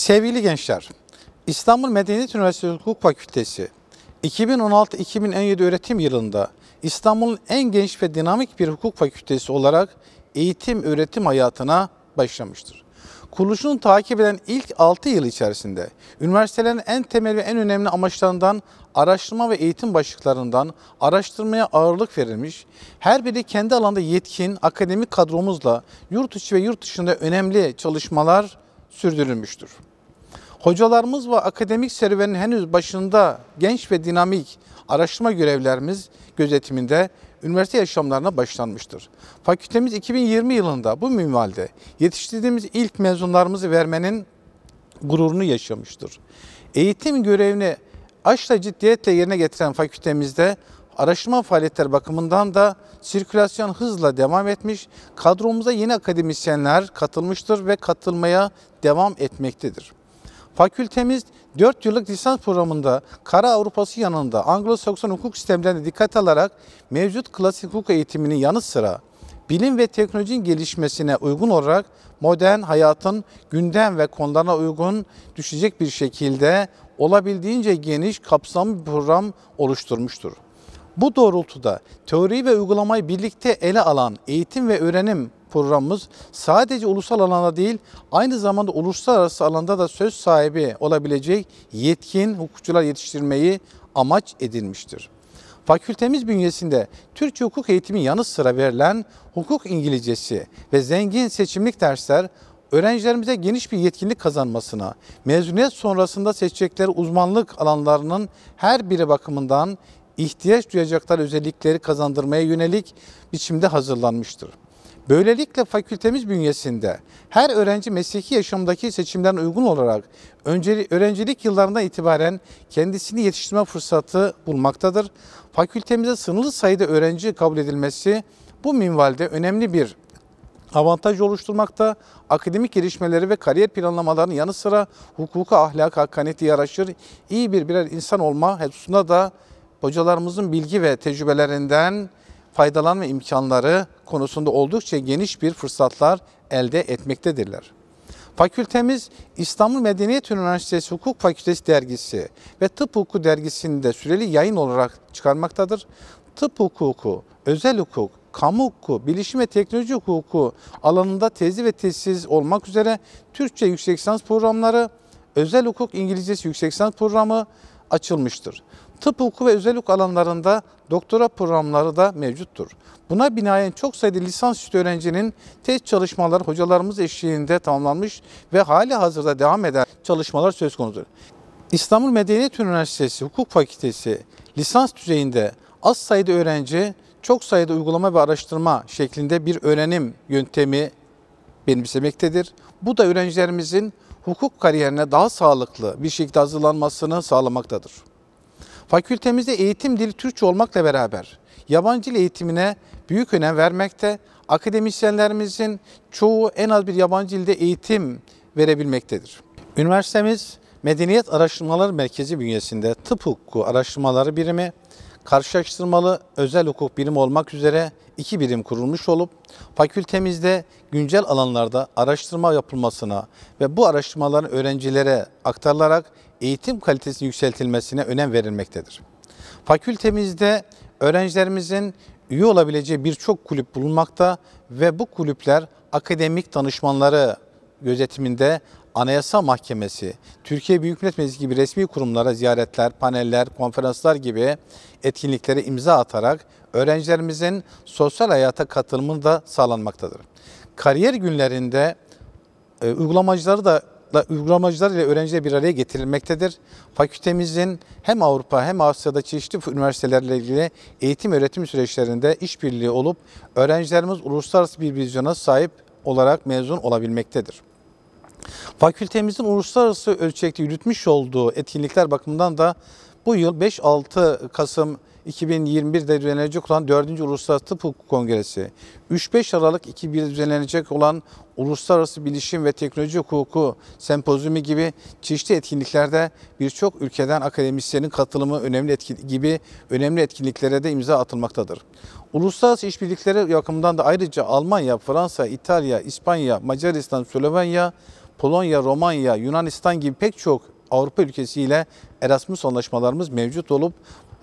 Sevgili gençler, İstanbul Medeniyet Üniversitesi Hukuk Fakültesi 2016-2017 öğretim yılında İstanbul'un en genç ve dinamik bir hukuk fakültesi olarak eğitim öğretim hayatına başlamıştır. Kuruluşunu takip eden ilk 6 yıl içerisinde üniversitelerin en temel ve en önemli amaçlarından araştırma ve eğitim başlıklarından araştırmaya ağırlık verilmiş, her biri kendi alanda yetkin akademik kadromuzla yurt içi ve yurt dışında önemli çalışmalar sürdürülmüştür. Hocalarımız ve akademik serüvenin henüz başında genç ve dinamik araştırma görevlerimiz gözetiminde üniversite yaşamlarına başlanmıştır. Fakültemiz 2020 yılında bu minvalde yetiştirdiğimiz ilk mezunlarımızı vermenin gururunu yaşamıştır. Eğitim görevini aşla ciddiyetle yerine getiren fakültemizde araştırma faaliyetler bakımından da sirkülasyon hızla devam etmiş, kadromuza yeni akademisyenler katılmıştır ve katılmaya devam etmektedir. Fakültemiz 4 yıllık lisans programında Kara Avrupası yanında Anglo-Sakson hukuk sistemlerine dikkat alarak mevcut klasik hukuk eğitiminin yanı sıra bilim ve teknolojinin gelişmesine uygun olarak modern hayatın gündem ve konularına uygun düşecek bir şekilde olabildiğince geniş kapsamlı bir program oluşturmuştur. Bu doğrultuda teori ve uygulamayı birlikte ele alan eğitim ve öğrenim programımız sadece ulusal alanda değil aynı zamanda uluslararası alanda da söz sahibi olabilecek yetkin hukukçular yetiştirmeyi amaç edilmiştir. Fakültemiz bünyesinde Türkçe hukuk eğitimi yanı sıra verilen hukuk İngilizcesi ve zengin seçimlik dersler öğrencilerimize geniş bir yetkinlik kazanmasına, mezuniyet sonrasında seçecekleri uzmanlık alanlarının her biri bakımından ihtiyaç duyacaklar özellikleri kazandırmaya yönelik biçimde hazırlanmıştır. Böylelikle fakültemiz bünyesinde her öğrenci mesleki yaşamdaki seçimlerine uygun olarak öğrencilik yıllarından itibaren kendisini yetiştirme fırsatı bulmaktadır. Fakültemize sınırlı sayıda öğrenci kabul edilmesi bu minvalde önemli bir avantaj oluşturmakta, akademik gelişmeleri ve kariyer planlamalarının yanı sıra hukuka, ahlaka, hakkaniyeti yaraşır, iyi bir birer insan olma hususunda da hocalarımızın bilgi ve tecrübelerinden faydalanma imkanları konusunda oldukça geniş bir fırsatlar elde etmektedirler. Fakültemiz İstanbul Medeniyet Üniversitesi Hukuk Fakültesi dergisi ve Tıp Hukuku dergisini de süreli yayın olarak çıkarmaktadır. Tıp hukuku, özel hukuk, kamu hukuku, bilişim ve teknoloji hukuku alanında tezi ve tezsiz olmak üzere Türkçe yüksek lisans programları, özel hukuk İngilizcesi yüksek lisans programı, açılmıştır. Tıp hukuku ve özellik alanlarında doktora programları da mevcuttur. Buna binaen çok sayıda lisansüstü öğrencinin tez çalışmaları hocalarımız eşliğinde tamamlanmış ve hali hazırda devam eden çalışmalar söz konudur. İstanbul Medeniyet Üniversitesi Hukuk Fakültesi lisans düzeyinde az sayıda öğrenci çok sayıda uygulama ve araştırma şeklinde bir öğrenim yöntemi benimsemektedir. Bu da öğrencilerimizin hukuk kariyerine daha sağlıklı bir şekilde hazırlanmasını sağlamaktadır. Fakültemizde eğitim dili Türkçe olmakla beraber yabancı dil eğitimine büyük önem vermekte, akademisyenlerimizin çoğu en az bir yabancı dilde eğitim verebilmektedir. Üniversitemiz Medeniyet Araştırmaları Merkezi bünyesinde tıp hukuku araştırmaları birimi, karşılaştırmalı özel hukuk birim olmak üzere iki birim kurulmuş olup fakültemizde güncel alanlarda araştırma yapılmasına ve bu araştırmaların öğrencilere aktarılarak eğitim kalitesinin yükseltilmesine önem verilmektedir. Fakültemizde öğrencilerimizin üye olabileceği birçok kulüp bulunmakta ve bu kulüpler akademik danışmanları gözetiminde Anayasa Mahkemesi, Türkiye Büyük Millet Meclisi gibi resmi kurumlara ziyaretler, paneller, konferanslar gibi etkinliklere imza atarak öğrencilerimizin sosyal hayata katılımını da sağlanmaktadır. Kariyer günlerinde e, uygulamacıları da uygulamacılar ile öğrenciler bir araya getirilmektedir. Fakültemizin hem Avrupa hem Asya'da çeşitli üniversitelerle ilgili eğitim öğretim süreçlerinde işbirliği olup öğrencilerimiz uluslararası bir vizyona sahip olarak mezun olabilmektedir. Fakültemizin uluslararası ölçekte yürütmüş olduğu etkinlikler bakımından da bu yıl 5-6 Kasım 2021'de düzenlenecek olan 4. Uluslararası Tıp Hukuku Kongresi, 3-5 Aralık 2021'de düzenlenecek olan Uluslararası Bilişim ve Teknoloji Hukuku Sempozyumu gibi çeşitli etkinliklerde birçok ülkeden akademisyenin katılımı önemli etkin, gibi önemli etkinliklere de imza atılmaktadır. Uluslararası işbirlikleri yakımından da ayrıca Almanya, Fransa, İtalya, İspanya, Macaristan, Slovenya, Polonya, Romanya, Yunanistan gibi pek çok Avrupa ülkesiyle Erasmus anlaşmalarımız mevcut olup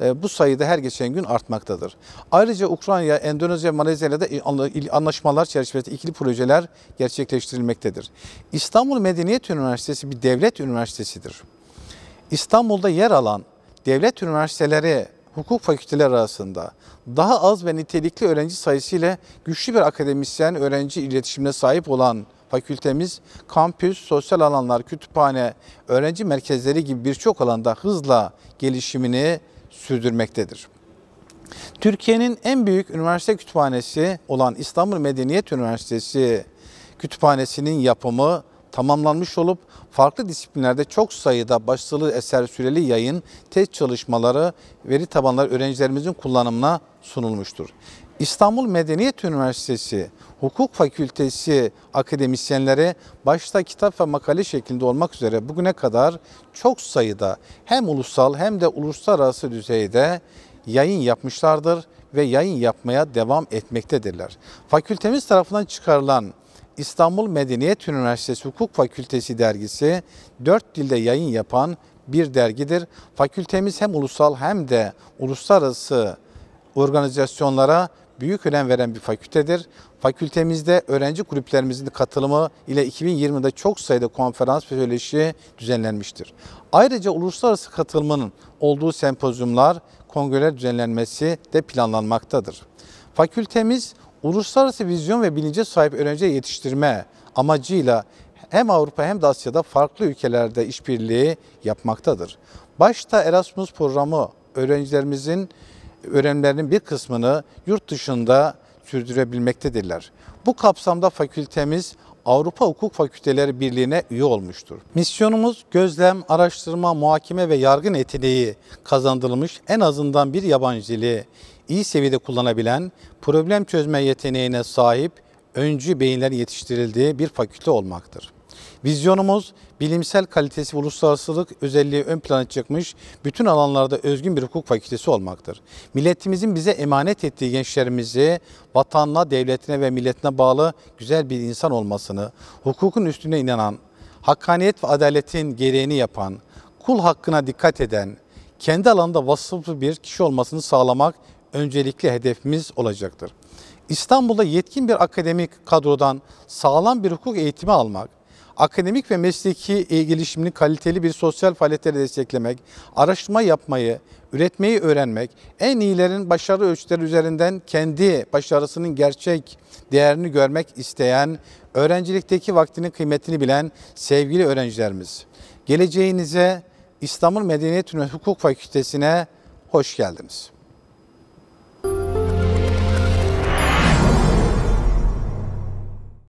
e, bu sayıda her geçen gün artmaktadır. Ayrıca Ukrayna, Endonezya, Malezya ile de anlaşmalar çerçevesinde ikili projeler gerçekleştirilmektedir. İstanbul Medeniyet Üniversitesi bir devlet üniversitesidir. İstanbul'da yer alan devlet üniversiteleri hukuk fakülteleri arasında daha az ve nitelikli öğrenci sayısı ile güçlü bir akademisyen öğrenci iletişimine sahip olan fakültemiz kampüs, sosyal alanlar, kütüphane, öğrenci merkezleri gibi birçok alanda hızla gelişimini sürdürmektedir. Türkiye'nin en büyük üniversite kütüphanesi olan İstanbul Medeniyet Üniversitesi kütüphanesinin yapımı tamamlanmış olup farklı disiplinlerde çok sayıda başlığı eser süreli yayın, test çalışmaları, veri tabanları öğrencilerimizin kullanımına sunulmuştur. İstanbul Medeniyet Üniversitesi Hukuk Fakültesi akademisyenleri başta kitap ve makale şeklinde olmak üzere bugüne kadar çok sayıda hem ulusal hem de uluslararası düzeyde yayın yapmışlardır ve yayın yapmaya devam etmektedirler. Fakültemiz tarafından çıkarılan İstanbul Medeniyet Üniversitesi Hukuk Fakültesi dergisi dört dilde yayın yapan bir dergidir. Fakültemiz hem ulusal hem de uluslararası organizasyonlara büyük önem veren bir fakültedir. Fakültemizde öğrenci kulüplerimizin katılımı ile 2020'de çok sayıda konferans ve söyleşi düzenlenmiştir. Ayrıca uluslararası katılımının olduğu sempozyumlar, kongreler düzenlenmesi de planlanmaktadır. Fakültemiz uluslararası vizyon ve bilince sahip öğrenci yetiştirme amacıyla hem Avrupa hem de Asya'da farklı ülkelerde işbirliği yapmaktadır. Başta Erasmus programı öğrencilerimizin öğrenimlerinin bir kısmını yurt dışında sürdürebilmektedirler. Bu kapsamda fakültemiz Avrupa Hukuk Fakülteleri Birliği'ne üye olmuştur. Misyonumuz gözlem, araştırma, muhakeme ve yargın yeteneği kazandırılmış en azından bir yabancı dili iyi seviyede kullanabilen, problem çözme yeteneğine sahip öncü beyinler yetiştirildiği bir fakülte olmaktır. Vizyonumuz bilimsel kalitesi ve uluslararasılık özelliği ön plana çıkmış bütün alanlarda özgün bir hukuk fakültesi olmaktır. Milletimizin bize emanet ettiği gençlerimizi vatanına, devletine ve milletine bağlı güzel bir insan olmasını, hukukun üstüne inanan, hakkaniyet ve adaletin gereğini yapan, kul hakkına dikkat eden, kendi alanında vasıflı bir kişi olmasını sağlamak öncelikli hedefimiz olacaktır. İstanbul'da yetkin bir akademik kadrodan sağlam bir hukuk eğitimi almak, akademik ve mesleki e, gelişimini kaliteli bir sosyal faaliyetlere desteklemek, araştırma yapmayı, üretmeyi öğrenmek, en iyilerin başarı ölçüleri üzerinden kendi başarısının gerçek değerini görmek isteyen, öğrencilikteki vaktinin kıymetini bilen sevgili öğrencilerimiz, geleceğinize İstanbul Medeniyet Üniversitesi Hukuk Fakültesi'ne hoş geldiniz.